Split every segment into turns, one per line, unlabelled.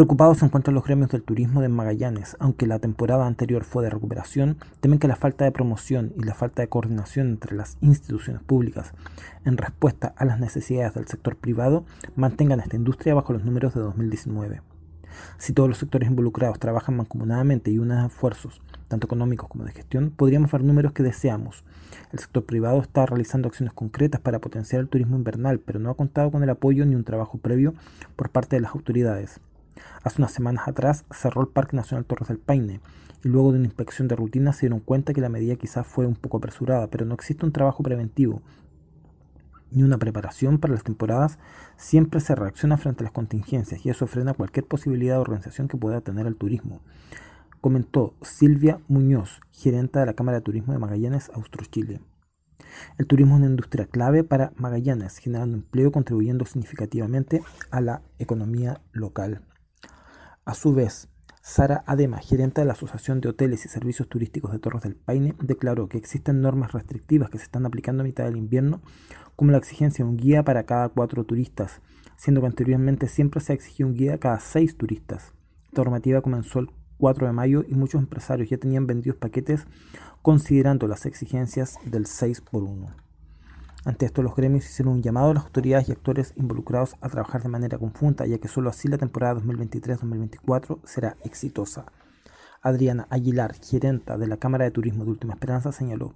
Preocupados se encuentran los gremios del turismo de Magallanes, aunque la temporada anterior fue de recuperación, temen que la falta de promoción y la falta de coordinación entre las instituciones públicas en respuesta a las necesidades del sector privado mantengan esta industria bajo los números de 2019. Si todos los sectores involucrados trabajan mancomunadamente y unen esfuerzos, tanto económicos como de gestión, podríamos ver números que deseamos. El sector privado está realizando acciones concretas para potenciar el turismo invernal, pero no ha contado con el apoyo ni un trabajo previo por parte de las autoridades. Hace unas semanas atrás cerró el Parque Nacional Torres del Paine y luego de una inspección de rutina se dieron cuenta que la medida quizás fue un poco apresurada, pero no existe un trabajo preventivo ni una preparación para las temporadas, siempre se reacciona frente a las contingencias y eso frena cualquier posibilidad de organización que pueda tener el turismo. Comentó Silvia Muñoz, gerente de la Cámara de Turismo de Magallanes, Austrochile. El turismo es una industria clave para Magallanes, generando empleo y contribuyendo significativamente a la economía local. A su vez, Sara Adema, gerente de la Asociación de Hoteles y Servicios Turísticos de Torres del Paine, declaró que existen normas restrictivas que se están aplicando a mitad del invierno, como la exigencia de un guía para cada cuatro turistas, siendo que anteriormente siempre se exigía un guía cada seis turistas. Esta normativa comenzó el 4 de mayo y muchos empresarios ya tenían vendidos paquetes considerando las exigencias del 6 por 1. Ante esto, los gremios hicieron un llamado a las autoridades y actores involucrados a trabajar de manera conjunta, ya que solo así la temporada 2023-2024 será exitosa. Adriana Aguilar, gerenta de la Cámara de Turismo de Última Esperanza, señaló,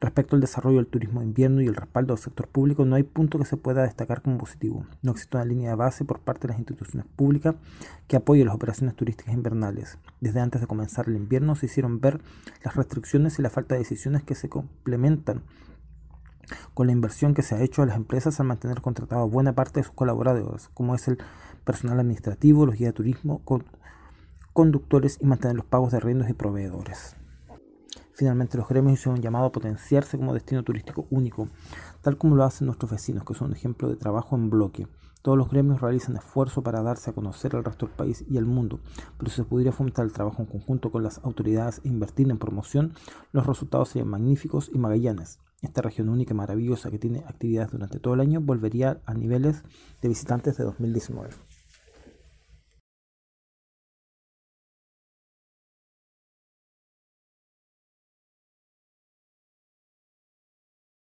Respecto al desarrollo del turismo de invierno y el respaldo al sector público, no hay punto que se pueda destacar como positivo. No existe una línea de base por parte de las instituciones públicas que apoye las operaciones turísticas invernales. Desde antes de comenzar el invierno se hicieron ver las restricciones y la falta de decisiones que se complementan con la inversión que se ha hecho a las empresas al mantener contratado buena parte de sus colaboradores, como es el personal administrativo, los guías de turismo, conductores y mantener los pagos de riendas y proveedores. Finalmente, los gremios hicieron un llamado a potenciarse como destino turístico único, tal como lo hacen nuestros vecinos, que son un ejemplo de trabajo en bloque. Todos los gremios realizan esfuerzo para darse a conocer al resto del país y al mundo, pero si se pudiera fomentar el trabajo en conjunto con las autoridades e invertir en promoción, los resultados serían magníficos y magallanes. Esta región única y maravillosa que tiene actividades durante todo el año volvería a niveles de visitantes de 2019.